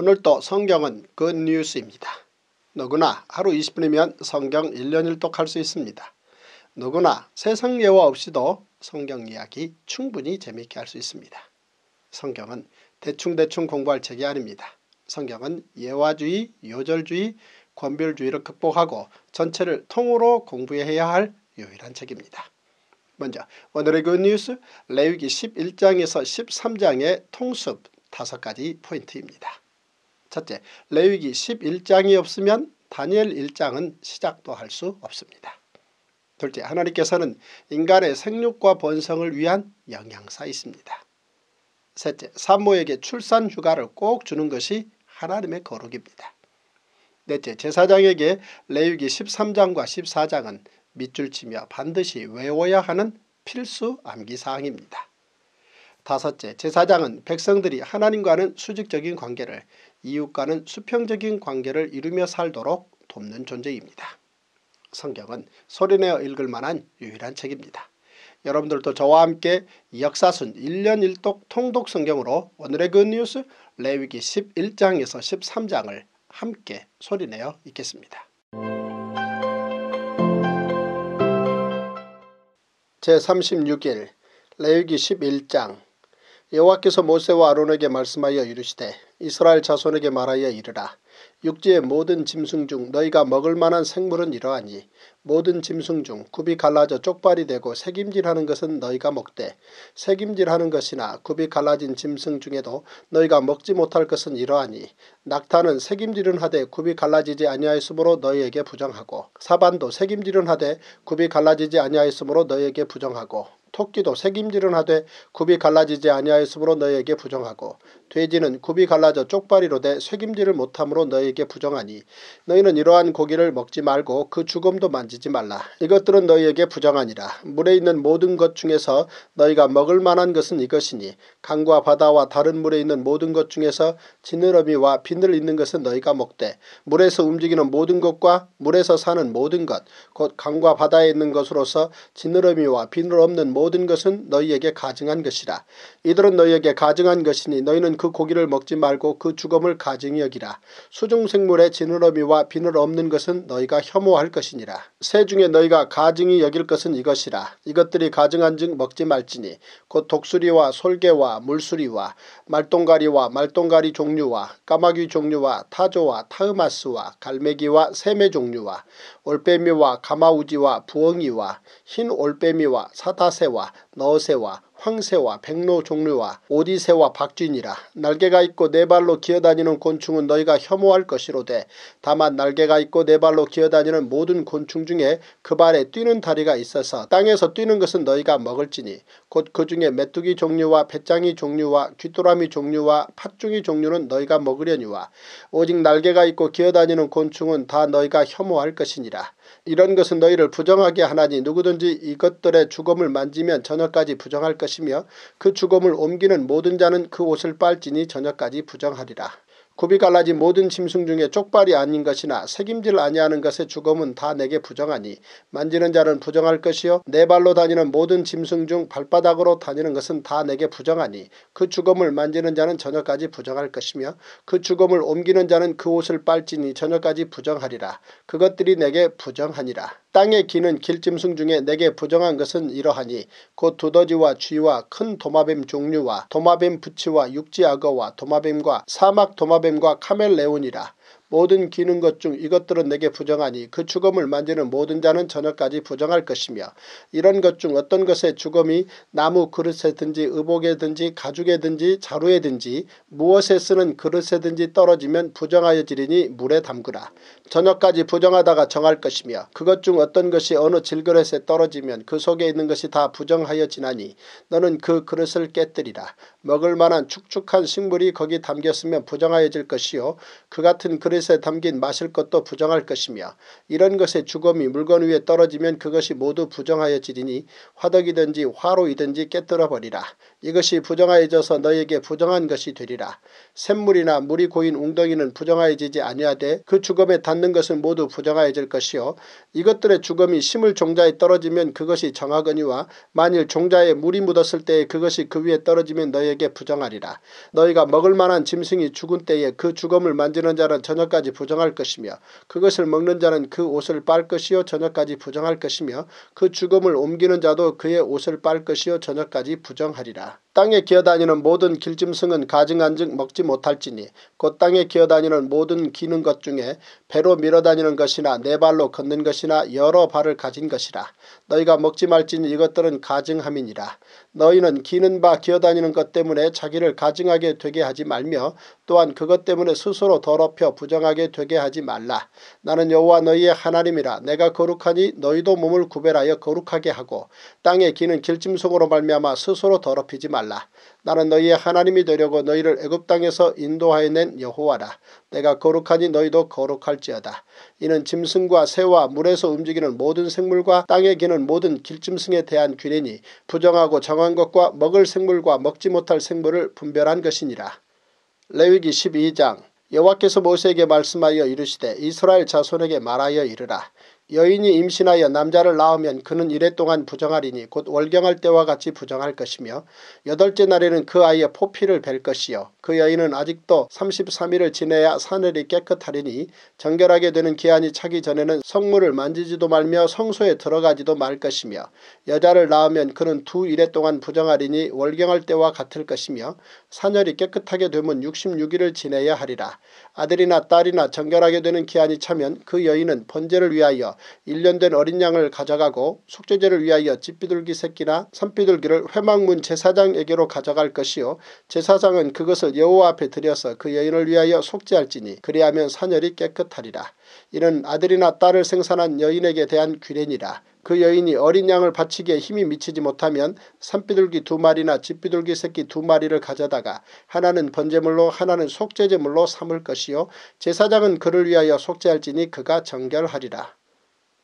오늘도 성경은 굿뉴스입니다. 누구나 하루 20분이면 성경 1년 1독 할 수 있습니다. 누구나 세상 예화 없이도 성경 이야기 충분히 재미있게 할 수 있습니다. 성경은 대충대충 공부할 책이 아닙니다. 성경은 예화주의, 요절주의, 권별주의를 극복하고 전체를 통으로 공부해야 할 유일한 책입니다. 먼저 오늘의 굿뉴스 레위기 11장에서 13장의 통습 다섯 가지 포인트입니다. 첫째, 레위기 11장이 없으면 다니엘 1장은 시작도 할 수 없습니다. 둘째, 하나님께서는 인간의 생육과 번성을 위한 영양사 있습니다. 셋째, 산모에게 출산 휴가를 꼭 주는 것이 하나님의 거룩입니다. 넷째, 제사장에게 레위기 13장과 14장은 밑줄치며 반드시 외워야 하는 필수 암기사항입니다. 다섯째 제사장은 백성들이 하나님과는 수직적인 관계를 이웃과는 수평적인 관계를 이루며 살도록 돕는 존재입니다. 성경은 소리내어 읽을 만한 유일한 책입니다. 여러분들도 저와 함께 역사순 1년 1독 통독 성경으로 오늘의 굿뉴스 그 레위기 11장에서 13장을 함께 소리내어 읽겠습니다. 제36일 레위기 11장 여호와께서 모세와 아론에게 말씀하여 이르시되 이스라엘 자손에게 말하여 이르라 육지의 모든 짐승 중 너희가 먹을 만한 생물은 이러하니 모든 짐승 중 굽이 갈라져 쪽발이 되고 새김질하는 것은 너희가 먹되 새김질하는 것이나 굽이 갈라진 짐승 중에도 너희가 먹지 못할 것은 이러하니 낙타는 새김질은 하되 굽이 갈라지지 아니하였으므로 너희에게 부정하고 사반도 새김질은 하되 굽이 갈라지지 아니하였으므로 너희에게 부정하고 토끼도 새김질은 하되 굽이 갈라지지 아니하였으므로 너희에게 부정하고 돼지는 굽이 갈라져 쪽발이로 되 쇠김질을 못함으로 너희에게 부정하니 너희는 이러한 고기를 먹지 말고 그 죽음도 만지지 말라. 이것들은 너희에게 부정하니라. 물에 있는 모든 것 중에서 너희가 먹을 만한 것은 이것이니 강과 바다와 다른 물에 있는 모든 것 중에서 지느러미와 비늘 있는 것은 너희가 먹되 물에서 움직이는 모든 것과 물에서 사는 모든 것 곧 강과 바다에 있는 것으로서 지느러미와 비늘 없는 모든 모든 것은 너희에게 가증한 것이라. 이들은 너희에게 가증한 것이니 너희는 그 고기를 먹지 말고 그 죽음을 가증히 여기라. 수중생물의 지느러미와 비늘 없는 것은 너희가 혐오할 것이니라. 새 중에 너희가 가증히 여길 것은 이것이라. 이것들이 가증한 즉 먹지 말지니 곧 독수리와 솔개와 물수리와 말똥가리와 말똥가리 종류와 까마귀 종류와 타조와 타흐마스와 갈매기와 세매 종류와 올빼미와 가마우지와 부엉이와 흰 올빼미와 사다새와 너새와 황새와 백로 종류와 오디새와 박쥐니라 날개가 있고 네 발로 기어다니는 곤충은 너희가 혐오할 것이로되 다만 날개가 있고 네 발로 기어다니는 모든 곤충 중에 그 발에 뛰는 다리가 있어서 땅에서 뛰는 것은 너희가 먹을지니 곧 그 중에 메뚜기 종류와 배짱이 종류와 귀뚜라미 종류와 팥중이 종류는 너희가 먹으려니와 오직 날개가 있고 기어다니는 곤충은 다 너희가 혐오할 것이니라 이런 것은 너희를 부정하게 하나니 누구든지 이것들의 주검을 만지면 저녁까지 부정할 것이며 그 주검을 옮기는 모든 자는 그 옷을 빨지니 저녁까지 부정하리라. 굽이 갈라진 모든 짐승 중에 쪽발이 아닌 것이나 새김질 아니하는 것의 죽음은 다 내게 부정하니 만지는 자는 부정할 것이요 네 발로 다니는 모든 짐승 중 발바닥으로 다니는 것은 다 내게 부정하니 그 죽음을 만지는 자는 저녁까지 부정할 것이며 그 죽음을 옮기는 자는 그 옷을 빨지니 저녁까지 부정하리라 그것들이 내게 부정하니라 땅에 기는 길짐승 중에 내게 부정한 것은 이러하니 곧 두더지와 쥐와 큰 도마뱀 종류와 도마뱀 부치와 육지악어와 도마뱀과 사막 도마뱀과 카멜레온이라 모든 기는 것 중 이것들은 내게 부정하니 그 죽음을 만지는 모든 자는 저녁까지 부정할 것이며 이런 것 중 어떤 것의 죽음이 나무 그릇에든지 의복에든지 가죽에든지 자루에든지 무엇에 쓰는 그릇에든지 떨어지면 부정하여지리니 물에 담그라. 저녁까지 부정하다가 정할 것이며 그것 중 어떤 것이 어느 질그릇에 떨어지면 그 속에 있는 것이 다 부정하여지나니 너는 그 그릇을 깨뜨리라. 먹을 만한 축축한 식물이 거기 담겼으면 부정하여질 것이요 그 같은 그릇에 담긴 마실 것도 부정할 것이며 이런 것의 주검이 물건 위에 떨어지면 그것이 모두 부정하여지리니 화덕이든지 화로이든지 깨뜨려 버리라. 이것이 부정하여져서 너에게 부정한 것이 되리라. 샘물이나 물이 고인 웅덩이는 부정하여지지 아니하되 그 주검에 닿는 것은 모두 부정하여질 것이요 이것들의 주검이 심을 종자에 떨어지면 그것이 정하거니와 만일 종자에 물이 묻었을 때에 그것이 그 위에 떨어지면 너에게 부정하리라 너희가 먹을 만한 짐승이 죽은 때에 그 주검을 만지는 자는 저녁까지 부정할 것이며 그것을 먹는 자는 그 옷을 빨 것이요 저녁까지 부정할 것이며 그 주검을 옮기는 자도 그의 옷을 빨 것이요 저녁까지 부정하리라 땅에 기어다니는 모든 길짐승은 가증한즉 먹지 못할지니 곧 땅에 기어다니는 모든 기는 것 중에 배로 밀어다니는 것이나 네 발로 걷는 것이나 여러 발을 가진 것이라 너희가 먹지 말지니 이것들은 가증함이니라. 너희는 기는 바 기어다니는 것 때문에 자기를 가증하게 되게 하지 말며 또한 그것 때문에 스스로 더럽혀 부정하게 되게 하지 말라. 나는 여호와 너희의 하나님이라 내가 거룩하니 너희도 몸을 구별하여 거룩하게 하고 땅에 기는 길짐승으로 말미암아 스스로 더럽히지 말라. 나는 너희의 하나님이 되려고 너희를 애굽 땅에서 인도하여 낸 여호와라. 내가 거룩하니 너희도 거룩할지어다. 이는 짐승과 새와 물에서 움직이는 모든 생물과 땅에 기는 모든 길짐승에 대한 규례니 부정하고 정한 것과 먹을 생물과 먹지 못할 생물을 분별한 것이니라. 레위기 12장 여호와께서 모세에게 말씀하여 이르시되 이스라엘 자손에게 말하여 이르라. 여인이 임신하여 남자를 낳으면 그는 이래동안 부정하리니 곧 월경할 때와 같이 부정할 것이며 여덟째 날에는 그 아이의 포피를 벨 것이요 그 여인은 아직도 33일을 지내야 사늘이 깨끗하리니 정결하게 되는 기한이 차기 전에는 성물을 만지지도 말며 성소에 들어가지도 말 것이며 여자를 낳으면 그는 두 이래 동안 부정하리니 월경할 때와 같을 것이며 사열이 깨끗하게 되면 66일을 지내야 하리라 아들이나 딸이나 정결하게 되는 기한이 차면 그 여인은 번제를 위하여 1년 된 어린 양을 가져가고 속죄제를 위하여 집비둘기 새끼나 산비둘기를 회막문 제사장에게로 가져갈 것이요 제사장은 그것을 여호와 앞에 들여서 그 여인을 위하여 속죄할지니 그리하면 사녀리 깨끗하리라. 이는 아들이나 딸을 생산한 여인에게 대한 귀례니라. 그 여인이 어린 양을 바치기에 힘이 미치지 못하면 산비둘기 두 마리나 집비둘기 새끼 두 마리를 가져다가 하나는 번제물로 하나는 속죄제물로 삼을 것이요 제사장은 그를 위하여 속죄할지니 그가 정결하리라.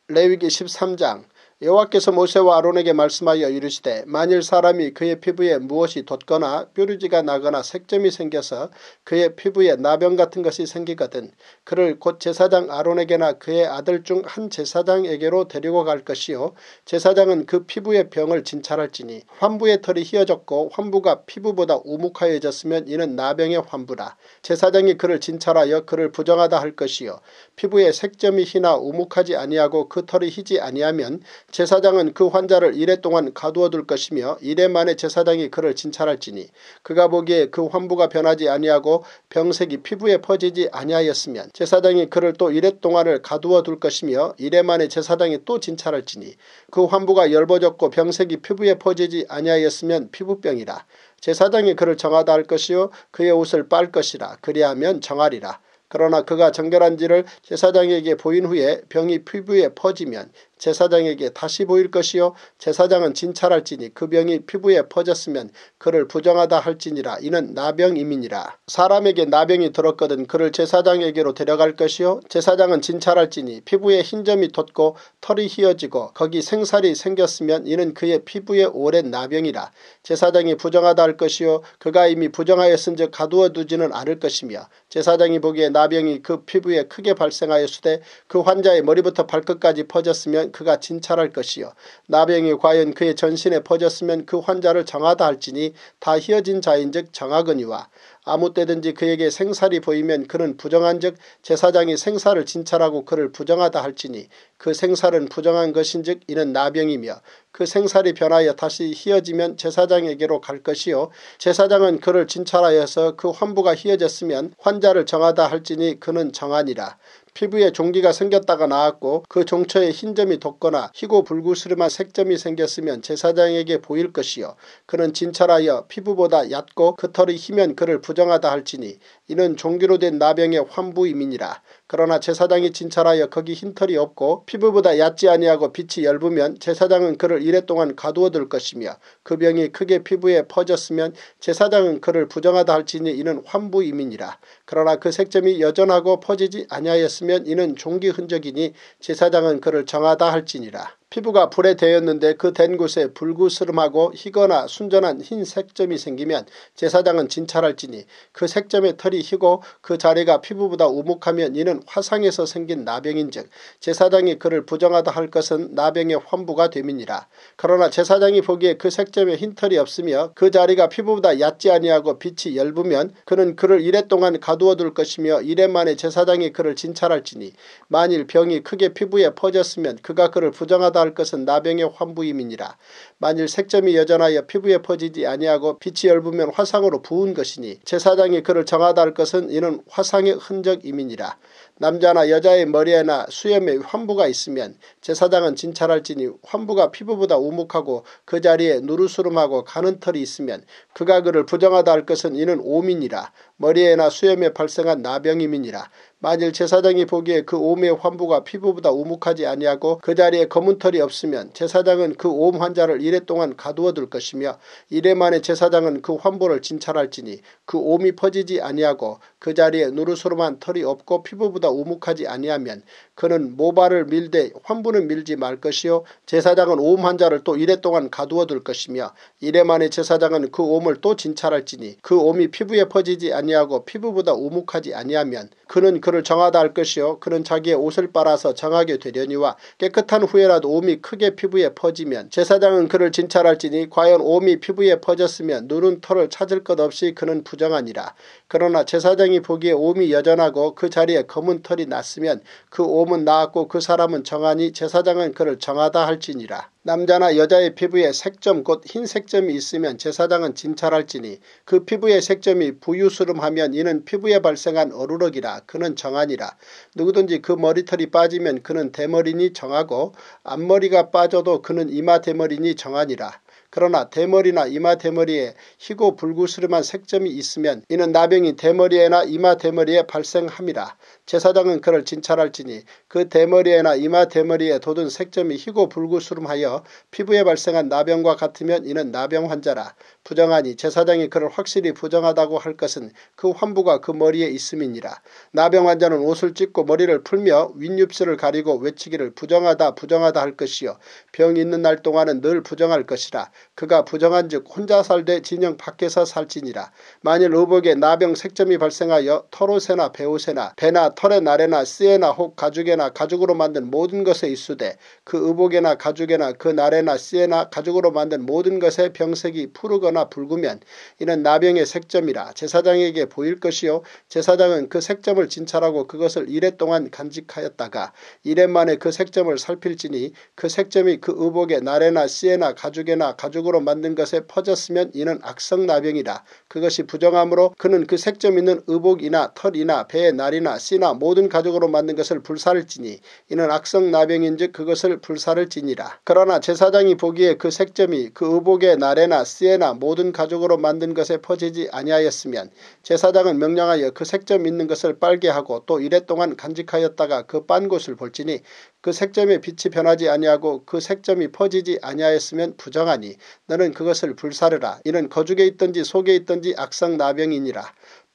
레위기 13장 여호와께서 모세와 아론에게 말씀하여 이르시되 만일 사람이 그의 피부에 무엇이 돋거나 뾰루지가 나거나 색점이 생겨서 그의 피부에 나병 같은 것이 생기거든 그를 곧 제사장 아론에게나 그의 아들 중 한 제사장에게로 데리고 갈 것이요 제사장은 그 피부의 병을 진찰할지니 환부의 털이 휘어졌고 환부가 피부보다 우묵하여졌으면 이는 나병의 환부라 제사장이 그를 진찰하여 그를 부정하다 할 것이요 피부에 색점이 희나 우묵하지 아니하고 그 털이 희지 아니하면 제사장은 그 환자를 이래 동안 가두어 둘 것이며 이래 만에 제사장이 그를 진찰할지니 그가 보기에 그 환부가 변하지 아니하고 병색이 피부에 퍼지지 아니하였으면 제사장이 그를 또 이래 동안을 가두어 둘 것이며 이래 만에 제사장이 또 진찰할지니 그 환부가 열버졌고 병색이 피부에 퍼지지 아니하였으면 피부병이라 제사장이 그를 정하다 할 것이요 그의 옷을 빨 것이라 그리하면 정하리라. 그러나 그가 정결한지를 제사장에게 보인 후에 병이 피부에 퍼지면 제사장에게 다시 보일 것이요 제사장은 진찰할지니 그 병이 피부에 퍼졌으면 그를 부정하다 할지니라 이는 나병임이니라 사람에게 나병이 들었거든 그를 제사장에게로 데려갈 것이요 제사장은 진찰할지니 피부에 흰점이 돋고 털이 휘어지고 거기 생살이 생겼으면 이는 그의 피부에 오랜 나병이라 제사장이 부정하다 할 것이요 그가 이미 부정하였은즉 가두어 두지는 않을 것이며 제사장이 보기에 나병이 그 피부에 크게 발생하였으되 그 환자의 머리부터 발끝까지 퍼졌으면 나면 그가 진찰할 것이요 나병이 과연 그의 전신에 퍼졌으면 그 환자를 정하다 할지니 다 희어진 자인즉 정하거니와 아무 때든지 그에게 생살이 보이면 그는 부정한 즉 제사장이 생사를 진찰하고 그를 부정하다 할지니 그 생살은 부정한 것인즉 이는 나병이며 그 생살이 변하여 다시 희어지면 제사장에게로 갈 것이요 제사장은 그를 진찰하여서 그 환부가 희어졌으면 환자를 정하다 할지니 그는 정하니라 피부에 종기가 생겼다가 나았고 그 종처에 흰점이 돋거나 희고 불구스름한 색점이 생겼으면 제사장에게 보일 것이요 그는 진찰하여 피부보다 얕고 그 털이 희면 그를 부정하다 할지니 이는 종기로 된 나병의 환부임이니라 그러나 제사장이 진찰하여 거기 흰털이 없고 피부보다 얕지 아니하고 빛이 열부면 제사장은 그를 이랫동안 가두어둘 것이며 그 병이 크게 피부에 퍼졌으면 제사장은 그를 부정하다 할지니 이는 환부임이니라. 그러나 그 색점이 여전하고 퍼지지 아니하였으면 이는 종기 흔적이니 제사장은 그를 정하다 할지니라. 피부가 불에 데였는데 그 된 곳에 불구스름하고 희거나 순전한 흰 색점이 생기면 제사장은 진찰할지니 그 색점의 털이 희고 그 자리가 피부보다 우묵하면 이는 화상에서 생긴 나병인즉 제사장이 그를 부정하다 할 것은 나병의 환부가 됨이니라. 그러나 제사장이 보기에 그 색점에 흰 털이 없으며 그 자리가 피부보다 얕지 아니하고 빛이 엷으면 그는 그를 이랫동안 가두어둘 것이며 이래만에 제사장이 그를 진찰할지니 만일 병이 크게 피부에 퍼졌으면 그가 그를 부정하다 할 것은 나병의 환부임이니라. 만일 색점이 여전하여 피부에 퍼지지 아니하고 빛이 열으면 화상으로 부은 것이니 제사장이 그를 정하다 할 것은 이는 화상의 흔적임이니라. 남자나 여자의 머리에나 수염에 환부가 있으면 제사장은 진찰할지니 환부가 피부보다 우묵하고 그 자리에 누르스름하고 가는 털이 있으면 그가 그를 부정하다 할 것은 이는 오민이라 머리에나 수염에 발생한 나병임이니라 만일 제사장이 보기에 그오미의 환부가 피부보다 우묵하지 아니하고 그 자리에 검은 털이 없으면 제사장은 그 오음 환자를 이래 동안 가두어 둘 것이며 이래 만에 제사장은 그 환부를 진찰할지니 그오음 퍼지지 아니하고 그 자리에 누르스름한 털이 없고 피부보다 우묵하지 아니하면 그는 모발을 밀되 환부는 밀지 말 것이요 제사장은 오음 환자를 또 이래 동안 가두어 둘 것이며 이래 만에 제사장은 그옴을또 진찰할지니 그옴이 피부에 퍼지지 아니하고 피부보다 우묵하지 아니하면 그는 그를 정하다 할 것이요 그는 자기의 옷을 빨아서 정하게 되려니와 깨끗한 후에라도 옴이 크게 피부에 퍼지면 제사장은 그를 진찰할지니 과연 옴이 피부에 퍼졌으면 누른 털을 찾을 것 없이 그는 부정하니라 그러나 제사장 백성이 보기에 옴이 여전하고 그 자리에 검은 털이 났으면 그 옴은 나았고 그 사람은 정하니 제사장은 그를 정하다 할지니라. 남자나 여자의 피부에 색점 곧 흰색점이 있으면 제사장은 진찰할지니 그 피부에 색점이 부유스름하면 이는 피부에 발생한 어루럭이라 그는 정하니라. 누구든지 그 머리털이 빠지면 그는 대머리니 정하고 앞머리가 빠져도 그는 이마 대머리니 정하니라. 그러나 대머리나 이마 대머리에 희고 불구스름한 색점이 있으면 이는 나병이 대머리에나 이마 대머리에 발생합니다 제사장은 그를 진찰할지니 그 대머리에나 이마 대머리에 돋은 색점이 희고 불구스름하여 피부에 발생한 나병과 같으면 이는 나병 환자라. 부정하니 제사장이 그를 확실히 부정하다고 할 것은 그 환부가 그 머리에 있음이니라. 나병 환자는 옷을 찢고 머리를 풀며 윗입술을 가리고 외치기를 부정하다 부정하다 할 것이요. 병이 있는 날 동안은 늘 부정할 것이라. 그가 부정한즉 혼자 살되 진영 밖에서 살지니라. 만일 의복에 나병 색점이 발생하여 털옷에나 배옷에나 배나 털의 날에나 쓰에나 혹 가죽에나 가죽으로 만든 모든 것에 있수되그 의복에나 가죽에나 그 날에나 쓰에나 가죽으로 만든 모든 것에 병색이 푸르거나 붉으면 이는 나병의 색점이라 제사장에게 보일 것이요 제사장은 그 색점을 진찰하고 그것을 이래 동안 간직하였다가 이래 만에 그 색점을 살필지니 그 색점이 그 의복에 날에나 쓰에나 가죽에나 가죽 가죽으로 만든 것에 퍼졌으면 이는 악성나병이다. 그것이 부정함으로 그는 그 색점 있는 의복이나 털이나 배의 날이나 씨나 모든 가죽으로 만든 것을 불사를지니 이는 악성나병인즉 그것을 불사를지니라 그러나 제사장이 보기에 그 색점이 그 의복의 날에나 씨에나 모든 가죽으로 만든 것에 퍼지지 아니하였으면 제사장은 명령하여 그 색점 있는 것을 빨게 하고 또 이랫동안 간직하였다가 그빤 곳을 볼지니 그 색점의 빛이 변하지 아니하고 그 색점이 퍼지지 아니하였으면 부정하니 너는 그것을 불사르라. 이는 거죽에 있던지 속에 있던지악성나병이니라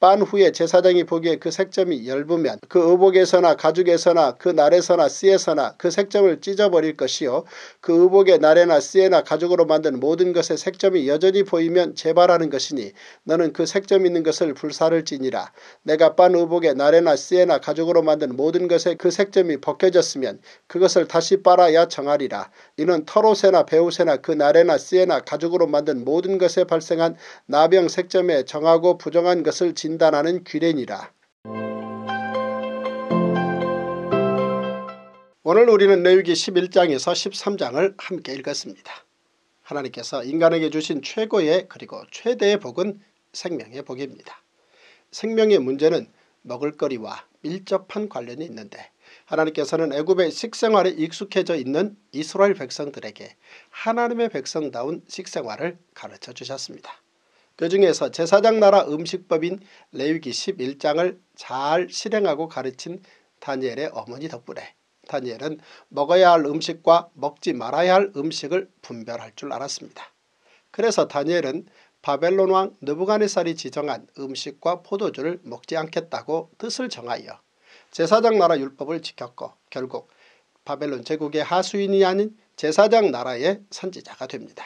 빤 후에 제사장이 보기에 그 색점이 열부면그 의복에서나 가죽에서나 그 날에서나 씨에서나 그 색점을 찢어버릴 것이요 그 의복의 날에나 씨에나 가죽으로 만든 모든 것에 색점이 여전히 보이면 재발하는 것이니 너는 그 색점 있는 것을 불사를지니라 내가 빤 의복의 날에나 씨에나 가죽으로 만든 모든 것에그 색점이 벗겨졌으면 그것을 다시 빨아야 정하리라 이는 털옷에나 배옷에나 그 날에나 씨에나 가죽으로 만든 모든 것에 발생한 나병 색점에 정하고 부정한 것을 지니라. 진단하는 귀례니라. 오늘 우리는 레위기 11장에서 13장을 함께 읽었습니다. 하나님께서 인간에게 주신 최고의 그리고 최대의 복은 생명의 복입니다. 생명의 문제는 먹을거리와 밀접한 관련이 있는데 하나님께서는 애굽의 식생활에 익숙해져 있는 이스라엘 백성들에게 하나님의 백성다운 식생활을 가르쳐 주셨습니다. 그 중에서 제사장 나라 음식법인 레위기 11장을 잘 실행하고 가르친 다니엘의 어머니 덕분에 다니엘은 먹어야 할 음식과 먹지 말아야 할 음식을 분별할 줄 알았습니다. 그래서 다니엘은 바벨론 왕느부가네살이 지정한 음식과 포도주를 먹지 않겠다고 뜻을 정하여 제사장 나라 율법을 지켰고 결국 바벨론 제국의 하수인이 아닌 제사장 나라의 선지자가 됩니다.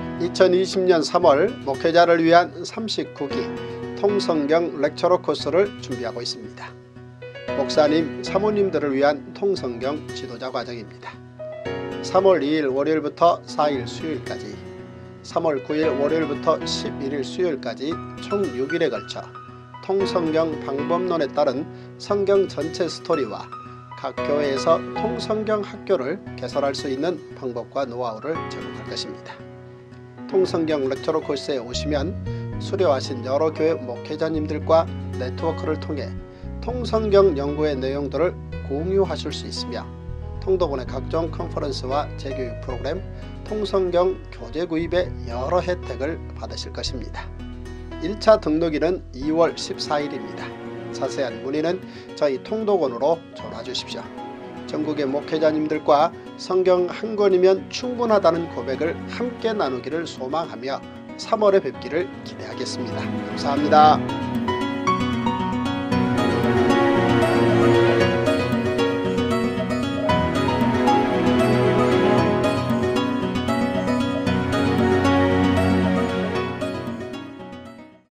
2020년 3월 목회자를 위한 39기 통성경 렉처로 코스를 준비하고 있습니다. 목사님, 사모님들을 위한 통성경 지도자 과정입니다. 3월 2일 월요일부터 4일 수요일까지 3월 9일 월요일부터 11일 수요일까지 총 6일에 걸쳐 통성경 방법론에 따른 성경 전체 스토리와 각 교회에서 통성경 학교를 개설할 수 있는 방법과 노하우를 제공할 것입니다. 통성경 렉처로 코스에 오시면 수료하신 여러 교회 목회자님들과 네트워크를 통해 통성경 연구의 내용들을 공유하실 수 있으며 통도본의 각종 컨퍼런스와 재교육 프로그램, 통성경 교재 구입의 여러 혜택을 받으실 것입니다. 1차 등록일은 2월 14일입니다. 자세한 문의는 저희 통도원으로 전화 주십시오. 전국의 목회자님들과 성경 한 권이면 충분하다는 고백을 함께 나누기를 소망하며 3월에 뵙기를 기대하겠습니다. 감사합니다.